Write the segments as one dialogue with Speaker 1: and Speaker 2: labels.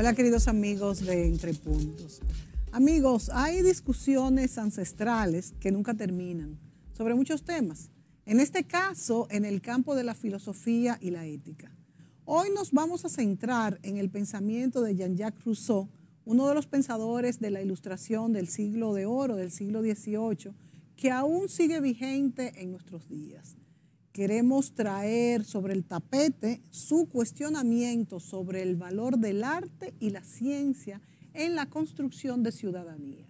Speaker 1: Hola queridos amigos de Entre Puntos. Amigos, hay discusiones ancestrales que nunca terminan sobre muchos temas. En este caso, en el campo de la filosofía y la ética. Hoy nos vamos a centrar en el pensamiento de Jean-Jacques Rousseau, uno de los pensadores de la ilustración del siglo de oro, del siglo XVIII, que aún sigue vigente en nuestros días queremos traer sobre el tapete su cuestionamiento sobre el valor del arte y la ciencia en la construcción de ciudadanía.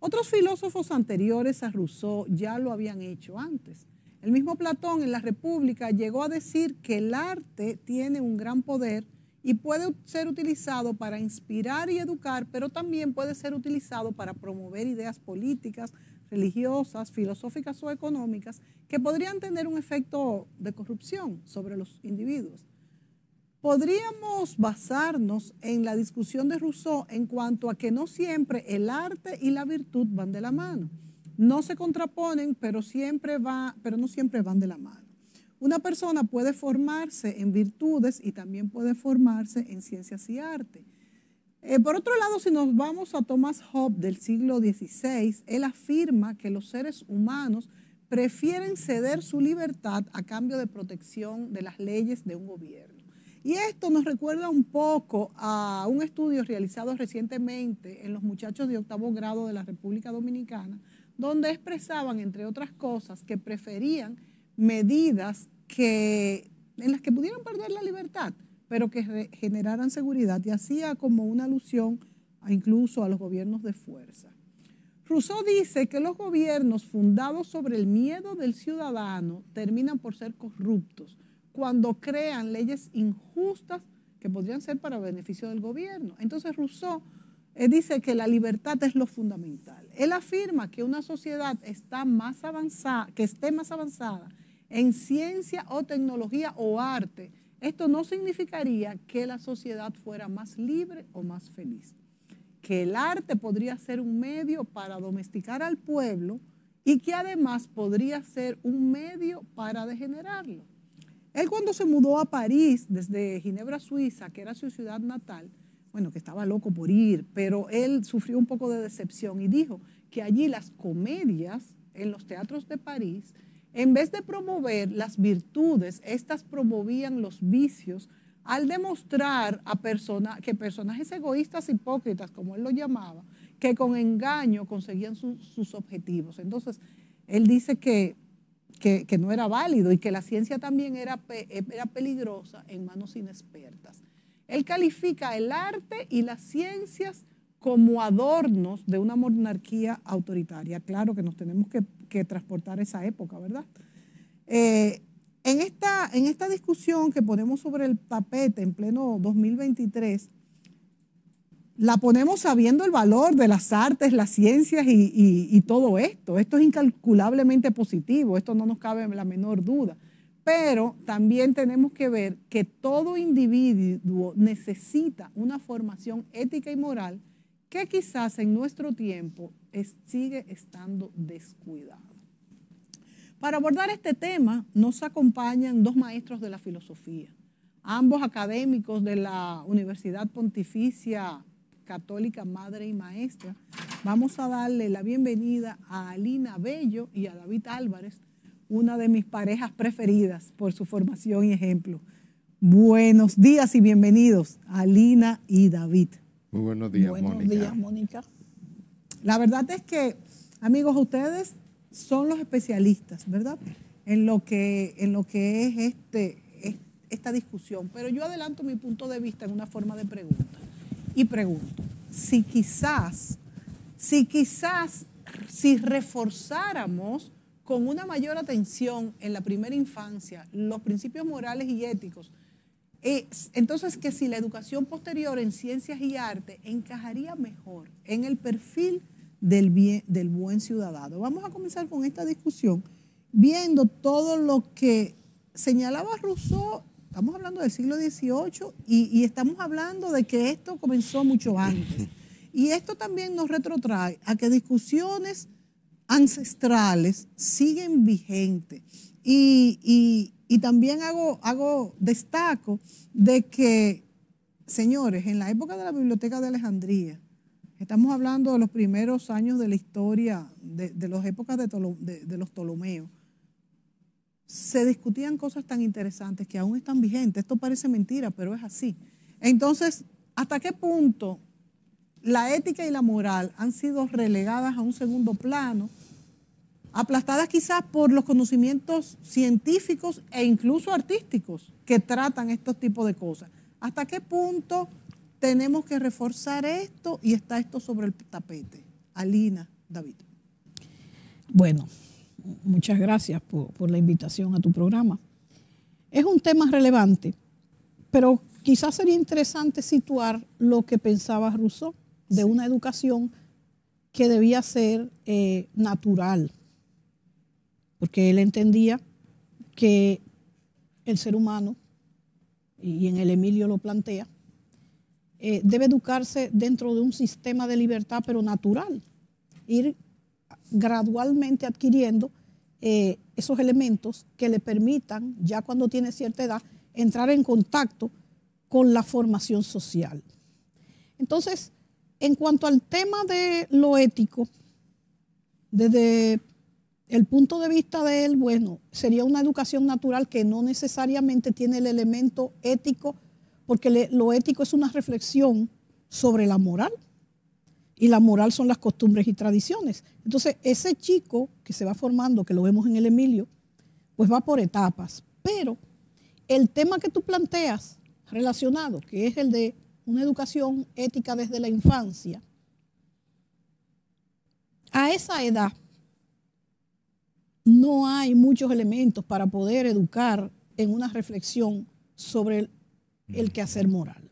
Speaker 1: Otros filósofos anteriores a Rousseau ya lo habían hecho antes. El mismo Platón en la República llegó a decir que el arte tiene un gran poder y puede ser utilizado para inspirar y educar, pero también puede ser utilizado para promover ideas políticas, religiosas, filosóficas o económicas que podrían tener un efecto de corrupción sobre los individuos. Podríamos basarnos en la discusión de Rousseau en cuanto a que no siempre el arte y la virtud van de la mano. No se contraponen, pero, siempre va, pero no siempre van de la mano. Una persona puede formarse en virtudes y también puede formarse en ciencias y arte eh, por otro lado, si nos vamos a Thomas Hobbes del siglo XVI, él afirma que los seres humanos prefieren ceder su libertad a cambio de protección de las leyes de un gobierno. Y esto nos recuerda un poco a un estudio realizado recientemente en los muchachos de octavo grado de la República Dominicana, donde expresaban, entre otras cosas, que preferían medidas en las que pudieran perder la libertad, pero que generaran seguridad y hacía como una alusión incluso a los gobiernos de fuerza. Rousseau dice que los gobiernos fundados sobre el miedo del ciudadano terminan por ser corruptos cuando crean leyes injustas que podrían ser para beneficio del gobierno. Entonces Rousseau eh, dice que la libertad es lo fundamental. Él afirma que una sociedad está más avanzada, que esté más avanzada en ciencia o tecnología o arte esto no significaría que la sociedad fuera más libre o más feliz, que el arte podría ser un medio para domesticar al pueblo y que además podría ser un medio para degenerarlo. Él cuando se mudó a París desde Ginebra, Suiza, que era su ciudad natal, bueno, que estaba loco por ir, pero él sufrió un poco de decepción y dijo que allí las comedias en los teatros de París en vez de promover las virtudes, estas promovían los vicios al demostrar a persona, que personajes egoístas, hipócritas, como él lo llamaba, que con engaño conseguían sus objetivos. Entonces, él dice que, que, no era válido y que la ciencia también era, era peligrosa en manos inexpertas. Él califica el arte y las ciencias como adornos de una monarquía autoritaria. Claro que nos tenemos que que transportar esa época, ¿verdad? Eh, en, esta, en esta discusión que ponemos sobre el tapete en pleno 2023, la ponemos sabiendo el valor de las artes, las ciencias y, y, todo esto. Esto es incalculablemente positivo, esto no nos cabe la menor duda. Pero también tenemos que ver que todo individuo necesita una formación ética y moral que quizás en nuestro tiempo sigue estando descuidado. Para abordar este tema nos acompañan dos maestros de la filosofía, ambos académicos de la Universidad Pontificia Católica Madre y Maestra. Vamos a darle la bienvenida a Alina Bello y a David Álvarez, una de mis parejas preferidas por su formación y ejemplo. Buenos días y bienvenidos, Alina y David.
Speaker 2: Muy buenos días, Mónica. Buenos días,
Speaker 1: Mónica. La verdad es que, amigos, ustedes son los especialistas, ¿verdad? En lo que, en lo que es este, esta discusión, pero yo adelanto mi punto de vista en una forma de pregunta. Y pregunto, si quizás, si quizás, si reforzáramos con una mayor atención en la primera infancia los principios morales y éticos entonces, que si la educación posterior en ciencias y arte encajaría mejor en el perfil del, del buen ciudadano. Vamos a comenzar con esta discusión viendo todo lo que señalaba Rousseau, estamos hablando del siglo XVIII y, estamos hablando de que esto comenzó mucho antes. Y esto también nos retrotrae a que discusiones ancestrales siguen vigentes. y, y también hago, hago destaco de que, señores, en la época de la Biblioteca de Alejandría, estamos hablando de los primeros años de la historia, de, las épocas de, de los Ptolomeos, se discutían cosas tan interesantes que aún están vigentes. Esto parece mentira, pero es así. Entonces, ¿hasta qué punto la ética y la moral han sido relegadas a un segundo plano? aplastadas quizás por los conocimientos científicos e incluso artísticos que tratan estos tipos de cosas. ¿Hasta qué punto tenemos que reforzar esto y está esto sobre el tapete? Alina, David.
Speaker 3: Bueno, muchas gracias por, la invitación a tu programa. Es un tema relevante, pero quizás sería interesante situar lo que pensaba Rousseau de una educación que debía ser eh, natural, porque él entendía que el ser humano, y en el Emilio lo plantea, eh, debe educarse dentro de un sistema de libertad, pero natural, ir gradualmente adquiriendo eh, esos elementos que le permitan, ya cuando tiene cierta edad, entrar en contacto con la formación social. Entonces, en cuanto al tema de lo ético, desde el punto de vista de él, bueno, sería una educación natural que no necesariamente tiene el elemento ético, porque lo ético es una reflexión sobre la moral. Y la moral son las costumbres y tradiciones. Entonces, ese chico que se va formando, que lo vemos en el Emilio, pues va por etapas. Pero el tema que tú planteas relacionado, que es el de una educación ética desde la infancia, a esa edad no hay muchos elementos para poder educar en una reflexión sobre el, quehacer moral.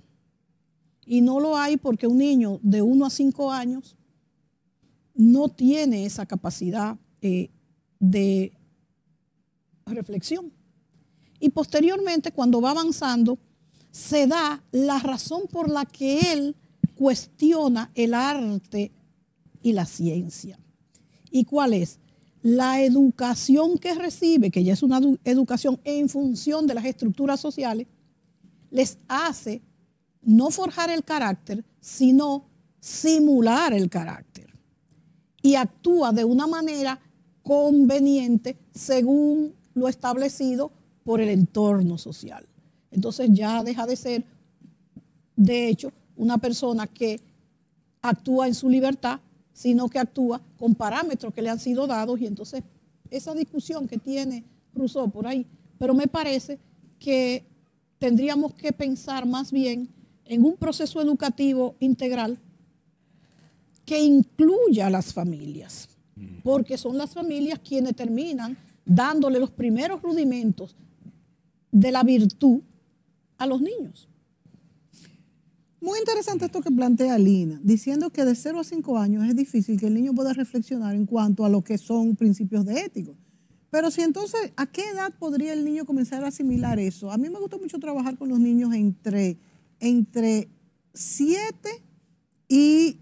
Speaker 3: Y no lo hay porque un niño de 1 a 5 años no tiene esa capacidad eh, de reflexión. Y posteriormente, cuando va avanzando, se da la razón por la que él cuestiona el arte y la ciencia. ¿Y cuál es? la educación que recibe, que ya es una educación en función de las estructuras sociales, les hace no forjar el carácter, sino simular el carácter. Y actúa de una manera conveniente según lo establecido por el entorno social. Entonces ya deja de ser, de hecho, una persona que actúa en su libertad, sino que actúa con parámetros que le han sido dados y entonces esa discusión que tiene Rousseau por ahí. Pero me parece que tendríamos que pensar más bien en un proceso educativo integral que incluya a las familias, mm. porque son las familias quienes terminan dándole los primeros rudimentos de
Speaker 1: la virtud
Speaker 3: a los niños.
Speaker 1: Muy interesante esto que plantea Lina, diciendo que de 0 a 5 años es difícil que el niño pueda reflexionar en cuanto a lo que son principios de ético. Pero si entonces, ¿a qué edad podría el niño comenzar a asimilar eso? A mí me gusta mucho trabajar con los niños entre, entre 7 y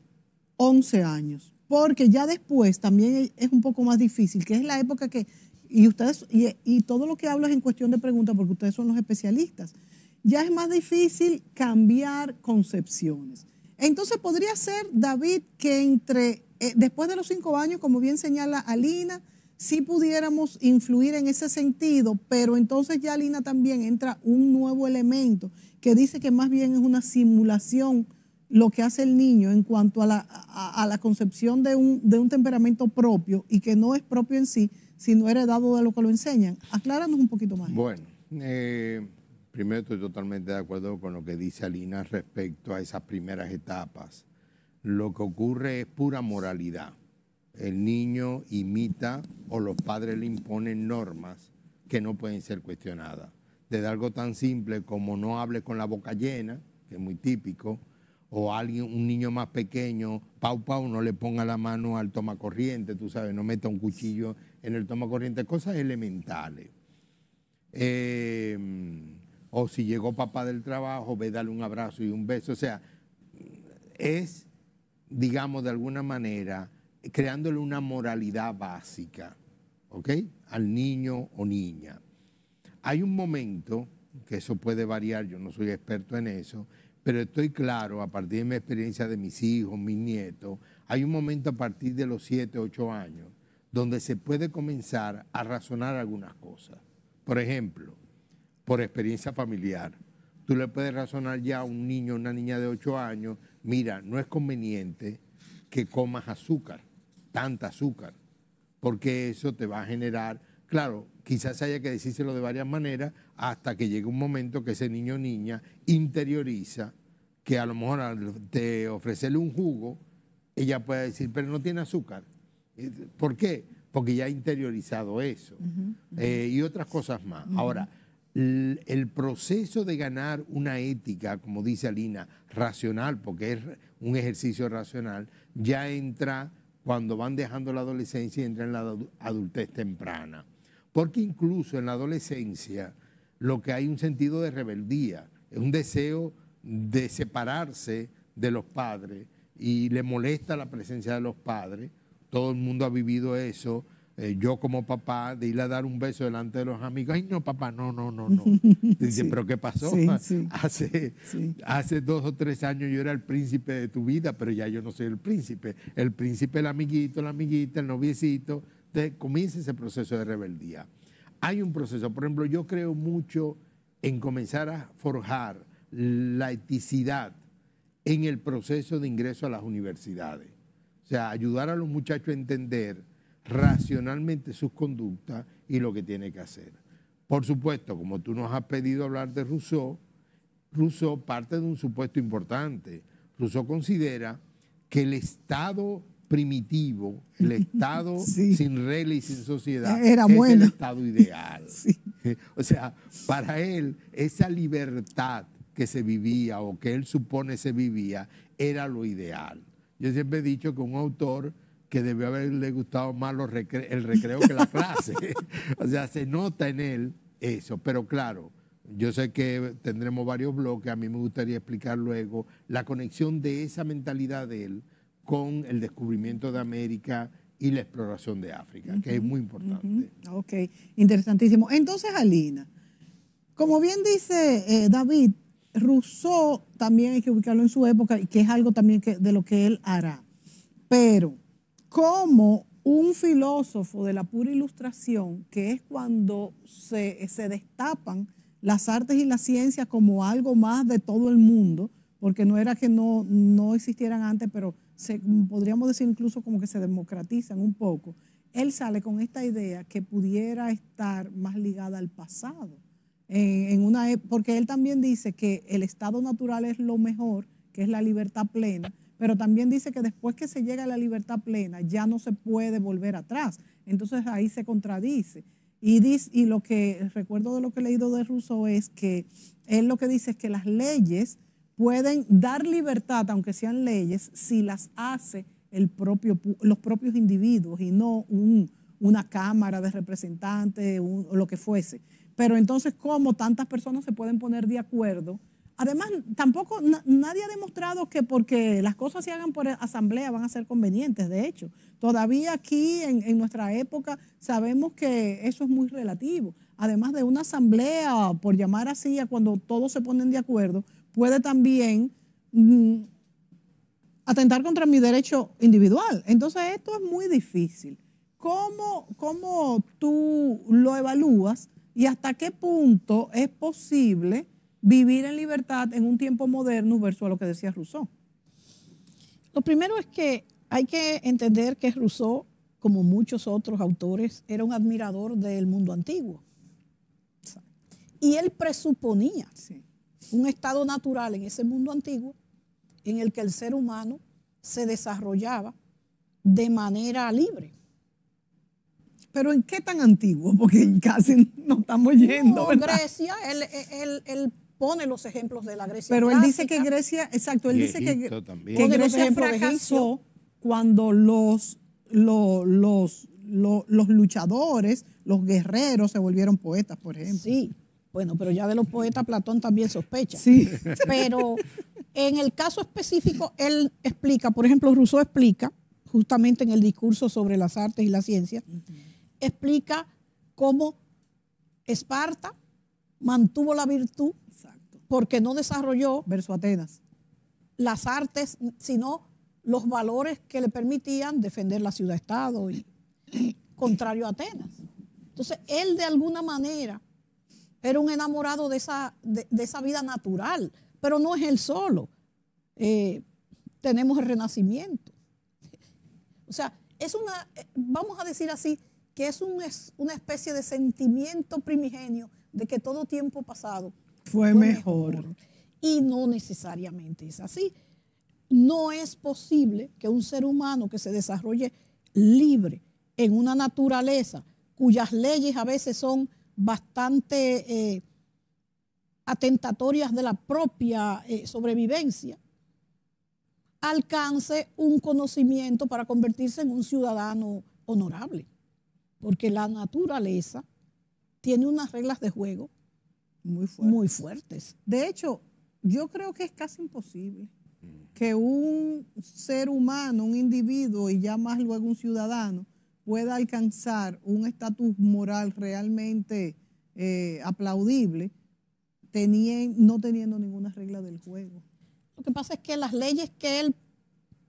Speaker 1: 11 años, porque ya después también es un poco más difícil, que es la época que, y ustedes, y todo lo que hablo es en cuestión de preguntas, porque ustedes son los especialistas ya es más difícil cambiar concepciones. Entonces podría ser, David, que entre, eh, después de los cinco años, como bien señala Alina, sí pudiéramos influir en ese sentido, pero entonces ya Alina también entra un nuevo elemento que dice que más bien es una simulación lo que hace el niño en cuanto a la, la concepción de un, de un temperamento propio y que no es propio en sí, sino heredado de lo que lo enseñan. Acláranos un poquito más.
Speaker 2: Bueno, eh, Primero, estoy totalmente de acuerdo con lo que dice Alina respecto a esas primeras etapas. Lo que ocurre es pura moralidad. El niño imita o los padres le imponen normas que no pueden ser cuestionadas. Desde algo tan simple como no hable con la boca llena, que es muy típico, o alguien, un niño más pequeño, pau pau, no le ponga la mano al corriente, tú sabes, no meta un cuchillo en el corriente, cosas elementales. Eh, o si llegó papá del trabajo, ve dale un abrazo y un beso. O sea, es, digamos, de alguna manera, creándole una moralidad básica, ¿ok? Al niño o niña. Hay un momento, que eso puede variar, yo no soy experto en eso, pero estoy claro, a partir de mi experiencia de mis hijos, mis nietos, hay un momento a partir de los 7, 8 años, donde se puede comenzar a razonar algunas cosas. Por ejemplo, por experiencia familiar. Tú le puedes razonar ya a un niño, una niña de 8 años, mira, no es conveniente que comas azúcar, tanta azúcar, porque eso te va a generar, claro, quizás haya que decírselo de varias maneras hasta que llegue un momento que ese niño o niña interioriza que a lo mejor al te ofrecerle un jugo, ella puede decir, pero no tiene azúcar. ¿Por qué? Porque ya ha interiorizado eso. Eh, y otras cosas más. Ahora, el proceso de ganar una ética, como dice Alina, racional, porque es un ejercicio racional, ya entra cuando van dejando la adolescencia y entra en la adultez temprana. Porque incluso en la adolescencia lo que hay un sentido de rebeldía, es un deseo de separarse de los padres y le molesta la presencia de los padres. Todo el mundo ha vivido eso eh, yo como papá, de ir a dar un beso delante de los amigos, ay no, papá, no, no, no, no. Dice, pero ¿qué pasó? hace, hace dos o tres años yo era el príncipe de tu vida, pero ya yo no soy el príncipe. El príncipe, el amiguito, la amiguita, el noviecito, te comienza ese proceso de rebeldía. Hay un proceso, por ejemplo, yo creo mucho en comenzar a forjar la eticidad en el proceso de ingreso a las universidades. O sea, ayudar a los muchachos a entender racionalmente sus conductas y lo que tiene que hacer. Por supuesto, como tú nos has pedido hablar de Rousseau, Rousseau parte de un supuesto importante. Rousseau considera que el Estado primitivo, el Estado sin regla y sin sociedad, Era es el Estado ideal. O sea, para él, esa libertad que se vivía o que él supone se vivía, era lo ideal. Yo siempre he dicho que un autor que debió haberle gustado más el recreo que la clase. o sea, se nota en él eso, pero claro, yo sé que tendremos varios bloques, a mí me gustaría explicar luego la conexión de esa mentalidad de él con el descubrimiento de América y la exploración de África, que es muy
Speaker 1: importante. Ok, interesantísimo. Entonces, Alina, como bien dice eh, David, Rousseau también hay que ubicarlo en su época, y que es algo también de lo que él hará. Pero como un filósofo de la pura ilustración, que es cuando se, destapan las artes y las ciencias como algo más de todo el mundo, porque no era que no, existieran antes, pero se, podríamos decir incluso como que se democratizan un poco. Él sale con esta idea que pudiera estar más ligada al pasado, una, porque él también dice que el estado natural es lo mejor, que es la libertad plena, pero también dice que después que se llega a la libertad plena ya no se puede volver atrás. Entonces ahí se contradice. Y, y lo que recuerdo de lo que he leído de Rousseau es que él lo que dice es que las leyes pueden dar libertad, aunque sean leyes, si las hace el propio, los propios individuos y no una cámara de representantes o lo que fuese. Pero entonces, ¿cómo tantas personas se pueden poner de acuerdo? Además, tampoco nadie ha demostrado que porque las cosas se hagan por asamblea van a ser convenientes. De hecho, todavía aquí en, nuestra época sabemos que eso es muy relativo. Además de una asamblea, por llamar así, a cuando todos se ponen de acuerdo, puede también mm, atentar contra mi derecho individual. Entonces, esto es muy difícil. cómo tú lo evalúas y hasta qué punto es posible? vivir en libertad en un tiempo moderno versus a lo que decía Rousseau?
Speaker 3: Lo primero es que hay que entender que Rousseau, como muchos otros autores, era un admirador del mundo antiguo. Y él presuponía un estado natural en ese mundo antiguo en el que el ser humano se desarrollaba de manera libre.
Speaker 1: Pero ¿en qué tan antiguo? Porque casi no estamos yendo. No,
Speaker 3: Grecia, el, el, pone los ejemplos de la Grecia. Pero él dice que Grecia, exacto, él dice que,
Speaker 1: Grecia fracasó cuando los, los, los, luchadores, los guerreros se volvieron poetas, por ejemplo. Sí, bueno, pero ya de los poetas Platón también sospecha. Sí. Pero en el caso específico, él
Speaker 3: explica, por ejemplo, Rousseau explica, justamente en el discurso sobre las artes y la ciencia, explica cómo Esparta mantuvo la virtud porque no desarrolló, verso Atenas, las artes, sino los valores que le permitían defender la ciudad-estado y contrario a Atenas. Entonces, él de alguna manera era un enamorado de esa, de, esa vida natural, pero no es él solo. Eh, tenemos el renacimiento. O sea, es una, vamos a decir así, que es, es una especie de sentimiento primigenio de que todo tiempo pasado
Speaker 1: fue, mejor.
Speaker 3: Y no necesariamente es así. No es posible que un ser humano que se desarrolle libre en una naturaleza cuyas leyes a veces son bastante eh, atentatorias de la propia eh, sobrevivencia, alcance un conocimiento para convertirse en un ciudadano honorable. Porque la naturaleza tiene unas reglas de juego
Speaker 1: muy fuertes. De hecho, yo creo que es casi imposible que un ser humano, un individuo y ya más luego un ciudadano pueda alcanzar un estatus moral realmente eh, aplaudible no teniendo ninguna regla del juego. Lo que pasa es que las leyes que él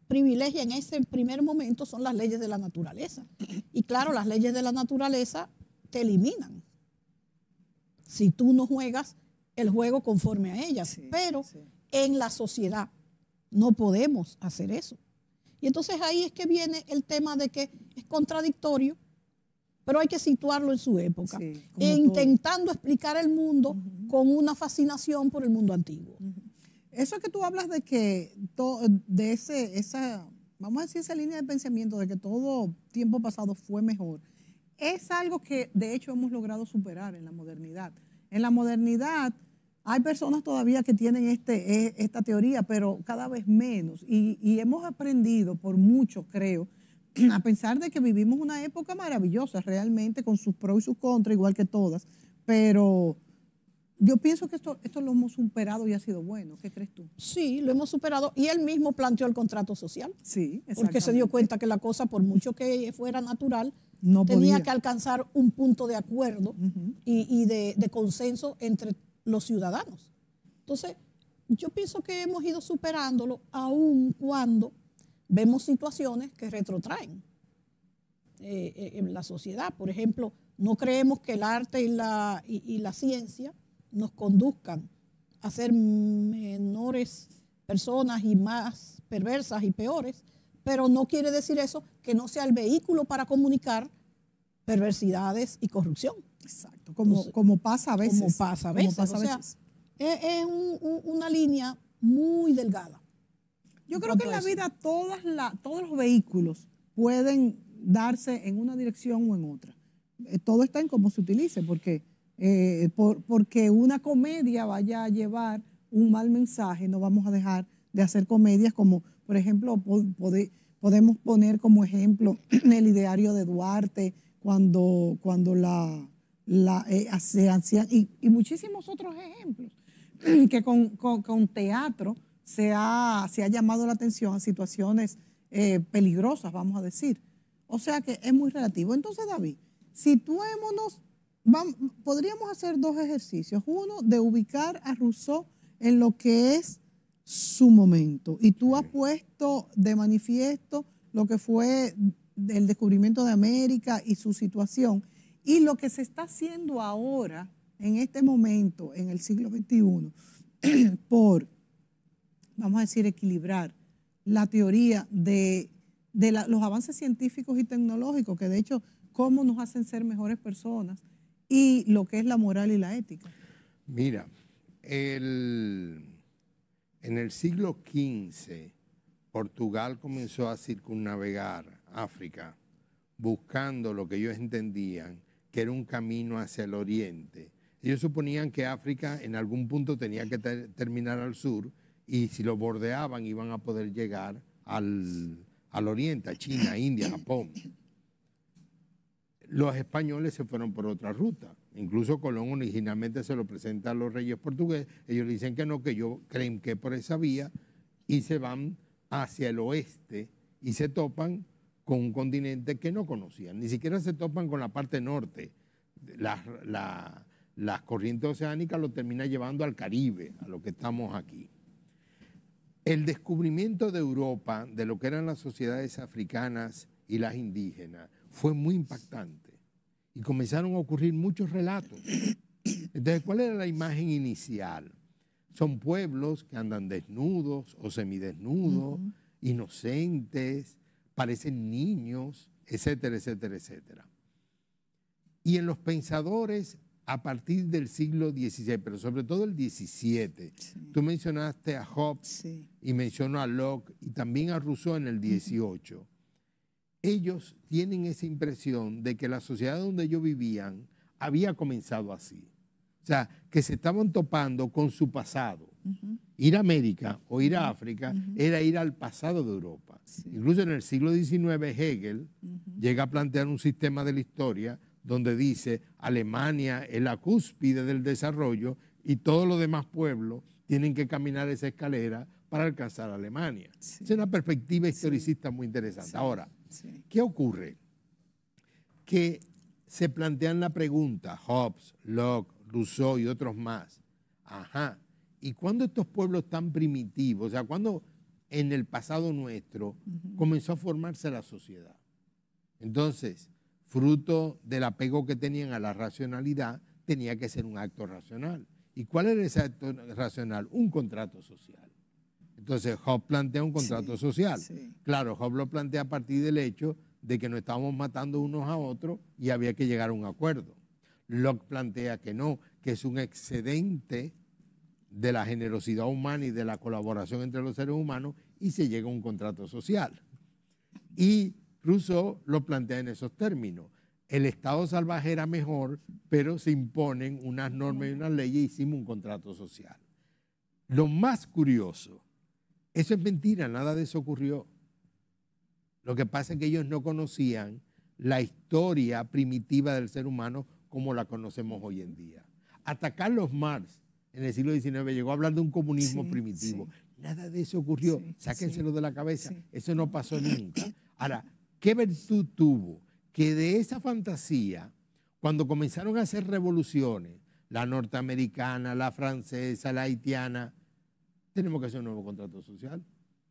Speaker 3: privilegia en ese primer momento son las leyes de la naturaleza. Y claro, las leyes de la naturaleza te eliminan si tú no juegas el juego conforme a ellas. Pero en la sociedad no podemos hacer eso. Y entonces ahí es que viene el tema de que es contradictorio, pero hay que situarlo en su época, e intentando explicar el mundo con
Speaker 1: una fascinación por el mundo antiguo. Eso es Eso que tú hablas de que de ese, esa, vamos a decir esa línea de pensamiento de que todo tiempo pasado fue mejor, es algo que de hecho hemos logrado superar en la modernidad. En la modernidad hay personas todavía que tienen este, e, esta teoría, pero cada vez menos. Y, hemos aprendido por mucho, creo, a pensar de que vivimos una época maravillosa realmente, con sus pros y sus contras, igual que todas. Pero yo pienso que esto, esto lo hemos superado y ha sido bueno. ¿Qué crees tú? Sí, lo hemos superado. Y él mismo planteó el
Speaker 3: contrato social. Sí, Porque se dio cuenta que la cosa, por mucho que fuera natural, Tenía que alcanzar un punto de acuerdo y, de, consenso entre los ciudadanos. Entonces, yo pienso que hemos ido superándolo aun cuando vemos situaciones que retrotraen eh, eh, en la sociedad. Por ejemplo, no creemos que el arte y la ciencia nos conduzcan a ser menores personas y más perversas y peores, pero no quiere decir eso que no sea el vehículo para comunicar perversidades y corrupción. Exacto, como, pues, como pasa a veces. Como pasa a veces.
Speaker 1: es, una línea muy delgada. Yo creo que en la vida todos los vehículos pueden darse en una dirección o en otra. Eh, todo está en cómo se utilice, porque, eh, porque una comedia vaya a llevar un mal mensaje, no vamos a dejar de hacer comedias como por ejemplo, podemos poner como ejemplo el ideario de Duarte cuando, cuando la, la eh, y, muchísimos otros ejemplos, que con, teatro se ha, se ha, llamado la atención a situaciones eh, peligrosas, vamos a decir. O sea que es muy relativo. Entonces, David, situémonos, podríamos hacer dos ejercicios. Uno, de ubicar a Rousseau en lo que es su momento. Y tú has puesto de manifiesto lo que fue el descubrimiento de América y su situación. Y lo que se está haciendo ahora, en este momento, en el siglo XXI, por, vamos a decir, equilibrar la teoría de, los avances científicos y tecnológicos, que de hecho, cómo nos hacen ser mejores personas, y lo que es la moral y la ética.
Speaker 2: Mira, el en el siglo XV, Portugal comenzó a circunnavegar África, buscando lo que ellos entendían que era un camino hacia el oriente. Ellos suponían que África en algún punto tenía que terminar al sur y si lo bordeaban iban a poder llegar al, al oriente, a China, India, Japón. Los españoles se fueron por otra ruta Incluso Colón originalmente se lo presenta a los reyes portugueses, ellos dicen que no, que yo creen que por esa vía y se van hacia el oeste y se topan con un continente que no conocían, ni siquiera se topan con la parte norte. Las corrientes oceánicas lo termina llevando al Caribe, a lo que estamos aquí. El descubrimiento de Europa, de lo que eran las sociedades africanas y las indígenas, fue muy impactante y comenzaron a ocurrir muchos relatos. Entonces, ¿cuál era la imagen inicial? Son pueblos que andan desnudos o semidesnudos, inocentes, parecen niños, etcétera, etcétera, etcétera. Y en los pensadores a partir del siglo XVI, pero sobre todo el XVII. Tú mencionaste a Hobbes y mencionó a Locke y también a Rousseau en el XVIII ellos tienen esa impresión de que la sociedad donde ellos vivían había comenzado así. O sea, que se estaban topando con su pasado. Ir a América o ir a África era ir al pasado de Europa. Incluso en el siglo XIX Hegel llega a plantear un sistema de la historia donde dice Alemania es la cúspide del desarrollo y todos los demás pueblos tienen que caminar esa escalera para alcanzar a Alemania. Es una perspectiva historicista muy interesante. Ahora, ¿Qué ocurre? Que se plantean la pregunta, Hobbes, Locke, Rousseau y otros más. Ajá, ¿y cuándo estos pueblos tan primitivos, o sea, cuándo en el pasado nuestro comenzó a formarse la sociedad? Entonces, fruto del apego que tenían a la racionalidad, tenía que ser un acto racional. ¿Y cuál era ese acto racional? Un contrato social. Entonces, Hobbes plantea un contrato social. Claro, Hobbes lo plantea a partir del hecho de que nos estábamos matando unos a otros y había que llegar a un acuerdo. Locke plantea que no, que es un excedente de la generosidad humana y de la colaboración entre los seres humanos y se llega a un contrato social. Y Rousseau lo plantea en esos términos. El Estado salvaje era mejor, pero se imponen unas normas y unas leyes y hicimos un contrato social. Lo más curioso eso es mentira, nada de eso ocurrió. Lo que pasa es que ellos no conocían la historia primitiva del ser humano como la conocemos hoy en día. Atacar los Marx en el siglo XIX llegó hablando de un comunismo primitivo. Nada de eso ocurrió. Sáquenselo de la cabeza. Eso no pasó nunca. Ahora, ¿qué virtud tuvo? Que de esa fantasía, cuando comenzaron a hacer revoluciones, la norteamericana, la francesa, la haitiana, tenemos que hacer un nuevo contrato social.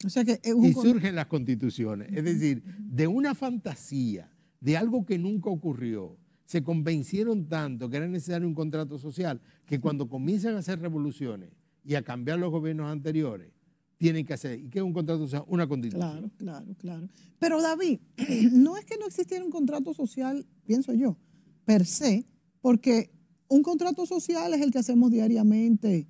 Speaker 2: O sea que Y surgen las constituciones. Es decir, de una fantasía, de algo que nunca ocurrió, se convencieron tanto que era necesario un contrato social, que cuando comienzan a hacer revoluciones y a cambiar los gobiernos anteriores, tienen que hacer. ¿Y qué es un contrato social? Una constitución. Claro,
Speaker 1: claro, claro. Pero David, no es que no existiera un contrato social, pienso yo, per se, porque un contrato social es el que hacemos diariamente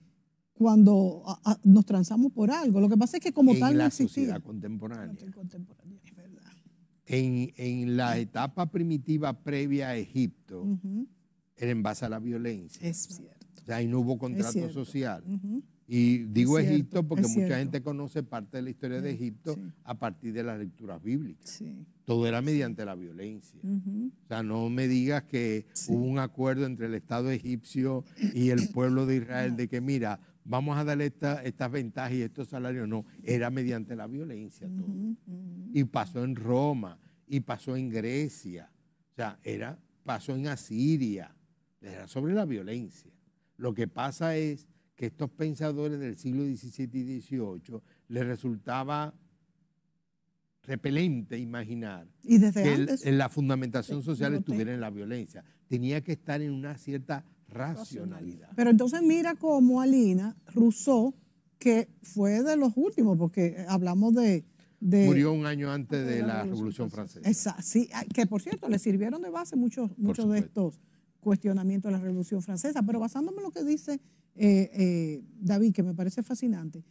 Speaker 1: cuando nos transamos por algo. Lo que pasa es que como tal no existía. En la sociedad
Speaker 2: contemporánea. Es verdad. En, la etapa primitiva previa a Egipto, era en base a la violencia. Es cierto. O sea, ahí no hubo contrato social. Y digo Egipto porque mucha gente conoce parte de la historia de Egipto a partir de las lecturas bíblicas. Todo era mediante la violencia.
Speaker 4: O
Speaker 2: sea, no me digas que hubo un acuerdo entre el Estado egipcio y el pueblo de Israel de que, mira, vamos a darle estas ventajas y estos salarios. No, era mediante la violencia todo. Y pasó en Roma, y pasó en Grecia, o sea, era, pasó en Asiria, era sobre la violencia. Lo que pasa es que estos pensadores del siglo XVII y XVIII les resultaba repelente imaginar que en la fundamentación social estuviera en la violencia. Tenía que estar en una cierta racionalidad.
Speaker 1: Pero entonces mira cómo Alina Rousseau, que fue de los últimos, porque hablamos de... Murió un
Speaker 2: año antes de, la, Revolución, Francesa.
Speaker 1: Exacto, sí, ah, que por cierto, le sirvieron de base muchos, muchos de estos cuestionamientos de la Revolución Francesa. Pero basándome en lo que dice eh, eh, David, que me parece fascinante,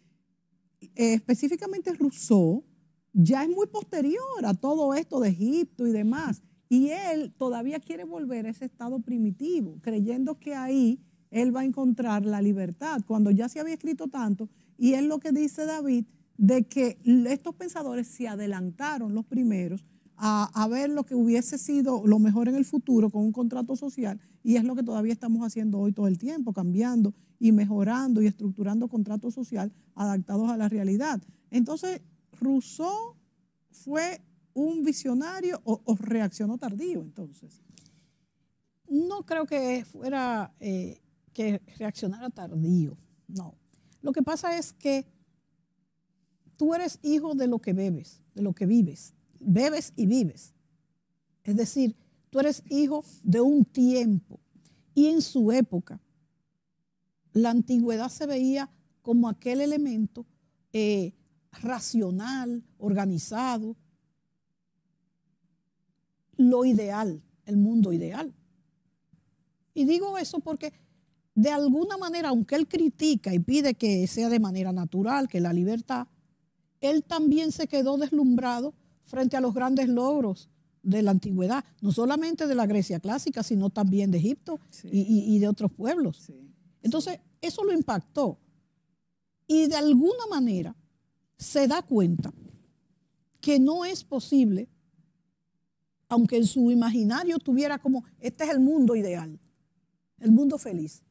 Speaker 1: eh, específicamente Rousseau ya es muy posterior a todo esto de Egipto y demás. Y él todavía quiere volver a ese estado primitivo, creyendo que ahí él va a encontrar la libertad, cuando ya se había escrito tanto. Y es lo que dice David, de que estos pensadores se adelantaron los primeros a, ver lo que hubiese sido lo mejor en el futuro con un contrato social y es lo que todavía estamos haciendo hoy todo el tiempo, cambiando y mejorando y estructurando contratos social adaptados a la realidad. Entonces, Rousseau fue un visionario o, reaccionó tardío entonces? No
Speaker 3: creo que fuera eh, que reaccionara tardío, no. Lo que pasa es que tú eres hijo de lo que bebes, de lo que vives, bebes y vives. Es decir, tú eres hijo de un tiempo y en su época. La antigüedad se veía como aquel elemento eh, racional, organizado, lo ideal, el mundo ideal. Y digo eso porque de alguna manera, aunque él critica y pide que sea de manera natural, que la libertad, él también se quedó deslumbrado frente a los grandes logros de la antigüedad, no solamente de la Grecia clásica, sino también de Egipto y, de otros pueblos. Entonces, eso lo impactó. Y de alguna manera se da cuenta que no es posible aunque en su imaginario tuviera como, este es el mundo ideal, el mundo feliz.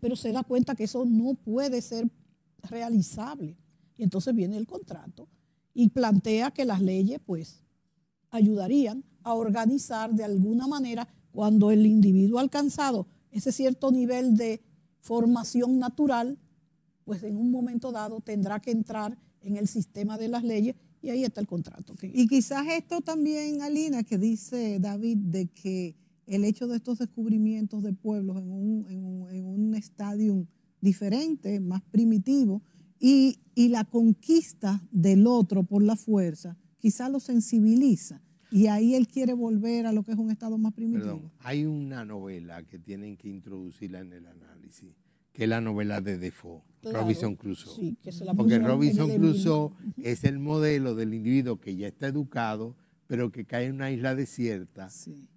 Speaker 3: Pero se da cuenta que eso no puede ser realizable. Y entonces viene el contrato y plantea que las leyes pues ayudarían a organizar de alguna manera cuando el individuo ha alcanzado ese cierto nivel de formación natural, pues en un momento dado tendrá que entrar en el sistema de las leyes
Speaker 1: y ahí está el contrato. Y quizás esto también, Alina, que dice David, de que el hecho de estos descubrimientos de pueblos en un, en un, estadio diferente, más primitivo, y, y, la conquista del otro por la fuerza, quizás lo sensibiliza. Y ahí él quiere volver a lo que es un estado más primitivo.
Speaker 2: hay una novela que tienen que introducirla en el análisis que la novela de Defoe, Robinson Crusoe. Porque Robinson Crusoe es el modelo del individuo que ya está educado, pero que cae en una isla desierta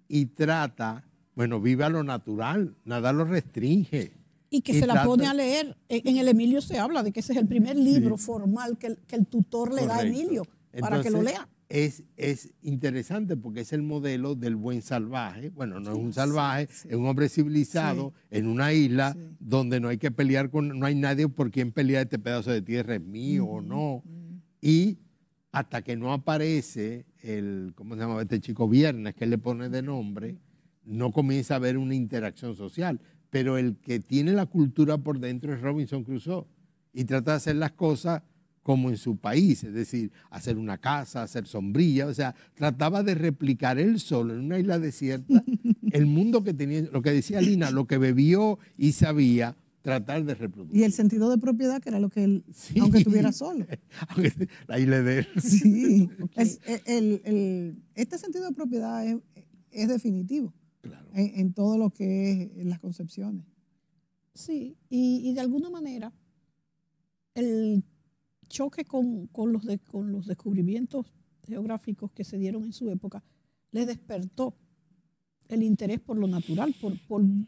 Speaker 2: y trata, bueno, vive a lo natural, nada lo restringe. Y
Speaker 3: que se la pone a leer. En el Emilio se habla de que ese es el primer libro formal que el, tutor le da a Emilio
Speaker 2: para que lo lea es, interesante porque es el modelo del buen salvaje. Bueno, no es un salvaje, es un hombre civilizado en una isla donde no hay que pelear con, no hay nadie por quien pelear este pedazo de tierra es mío o no. Y hasta que no aparece el, ¿cómo se llama este chico? Viernes, que le pone de nombre, no comienza a haber una interacción social. Pero el que tiene la cultura por dentro es Robinson Crusoe y trata de hacer las cosas como en su país, es decir, hacer una casa, hacer sombrilla, o sea, trataba de replicar él solo en una isla desierta el mundo que tenía, lo que decía Lina, lo que bebió y sabía, tratar de reproducir.
Speaker 1: Y el sentido de propiedad, que era lo que él, aunque estuviera solo.
Speaker 2: la isla de él. Sí,
Speaker 1: este sentido de propiedad es, definitivo claro. en, todo lo que es las concepciones. Sí, y, y de
Speaker 3: alguna manera, el choque con, los con los descubrimientos geográficos que se dieron en su época, le despertó el interés por lo natural, por,